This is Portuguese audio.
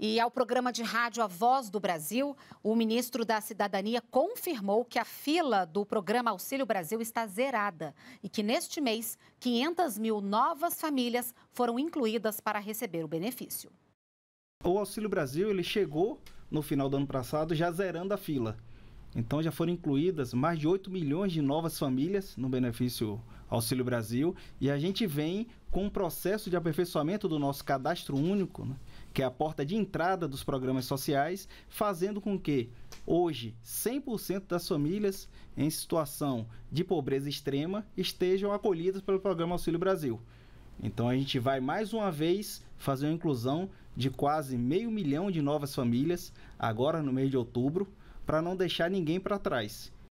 E ao programa de rádio A Voz do Brasil, o ministro da Cidadania confirmou que a fila do programa Auxílio Brasil está zerada e que neste mês 500 mil novas famílias foram incluídas para receber o benefício. O Auxílio Brasil ele chegou no final do ano passado já zerando a fila. Então já foram incluídas mais de 8 milhões de novas famílias no benefício Auxílio Brasil e a gente vem com um processo de aperfeiçoamento do nosso cadastro único, né, que é a porta de entrada dos programas sociais, fazendo com que hoje 100% das famílias em situação de pobreza extrema estejam acolhidas pelo programa Auxílio Brasil. Então a gente vai mais uma vez fazer a inclusão de quase meio milhão de novas famílias agora no mês de outubro para não deixar ninguém para trás.